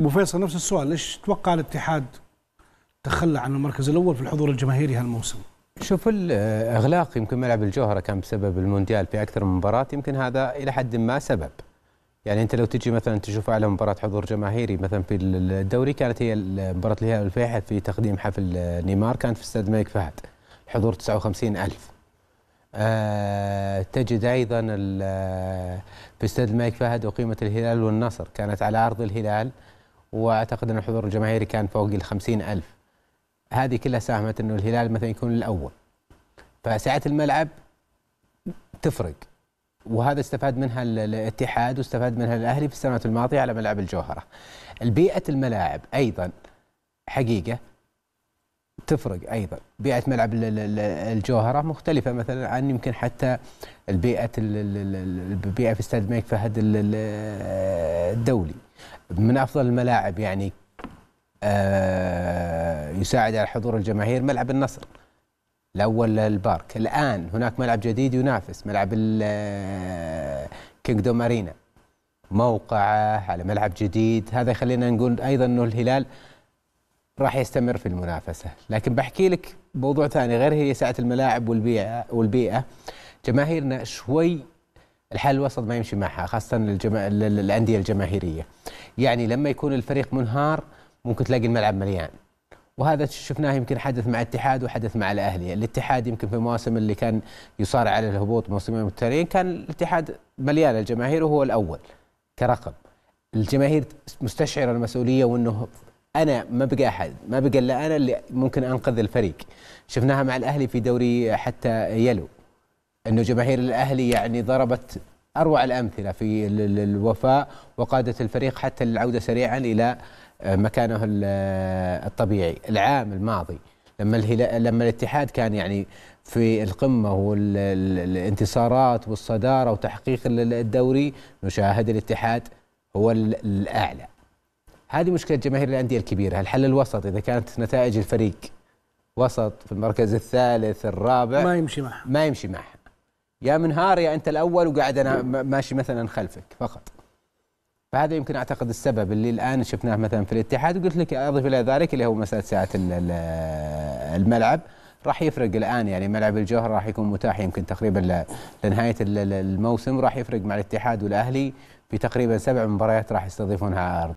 ابو فيصل نفس السؤال ليش تتوقع الاتحاد تخلى عن المركز الاول في الحضور الجماهيري هالموسم؟ شوف الاغلاق يمكن ملعب الجوهره كان بسبب المونديال في اكثر من مباراه يمكن هذا الى حد ما سبب يعني انت لو تجي مثلا تشوف اعلى مباراه حضور جماهيري مثلا في الدوري كانت هي مباراه الهلال والفيحاء في تقديم حفل نيمار كانت في استاد الملك فهد حضور 59000. أه تجد ايضا في استاد الملك فهد اقيمت الهلال والنصر كانت على ارض الهلال واعتقد ان الحضور الجماهيري كان فوق ال ألف هذه كلها ساهمت انه الهلال مثلا يكون الاول فسعه الملعب تفرق وهذا استفاد منها الاتحاد واستفاد منها الاهلي في السنوات الماضيه على ملعب الجوهره. البيئه الملاعب ايضا حقيقه تفرق ايضا، بيئه ملعب الجوهره مختلفه مثلا عن يمكن حتى البيئه البيئه في استاد الملك فهد الدولي من افضل الملاعب يعني آه، يساعد على حضور الجماهير ملعب النصر الاول البارك الان هناك ملعب جديد ينافس ملعب كينجدوم ارينا آه، موقعه على ملعب جديد هذا يخلينا نقول ايضا انه الهلال راح يستمر في المنافسه لكن بحكي لك موضوع ثاني غير هي ساعه الملاعب والبيئه والبيئه جماهيرنا شوي الحل الوسط ما يمشي معها خاصه الجما... الانديه الجماهيريه يعني لما يكون الفريق منهار ممكن تلاقي الملعب مليان وهذا شفناه يمكن حدث مع الاتحاد وحدث مع الاهلي، الاتحاد يمكن في المواسم اللي كان يصارع على الهبوط موسمين متتاليين كان الاتحاد مليان الجماهير وهو الاول كرقم. الجماهير مستشعره المسؤوليه وانه انا ما بقى احد، ما بقى الا انا اللي ممكن انقذ الفريق. شفناها مع الاهلي في دوري حتى يلو انه جماهير الاهلي يعني ضربت اروع الامثله في الوفاء وقاده الفريق حتى للعوده سريعا الى مكانه الطبيعي العام الماضي لما لما الاتحاد كان يعني في القمه والانتصارات والصداره وتحقيق الدوري نشاهد الاتحاد هو الاعلى هذه مشكله جماهير الانديه الكبيره الحل الوسط اذا كانت نتائج الفريق وسط في المركز الثالث الرابع ما يمشي معها ما يمشي معها يا منهار يا انت الاول وقاعد انا ماشي مثلا خلفك فقط فهذا يمكن اعتقد السبب اللي الان شفناه مثلا في الاتحاد وقلت لك اضف الى ذلك اللي هو مساله ساعه الملعب راح يفرق الان يعني ملعب الجوهر راح يكون متاح يمكن تقريبا لنهايه الموسم راح يفرق مع الاتحاد والاهلي في تقريبا سبع مباريات راح يستضيفونها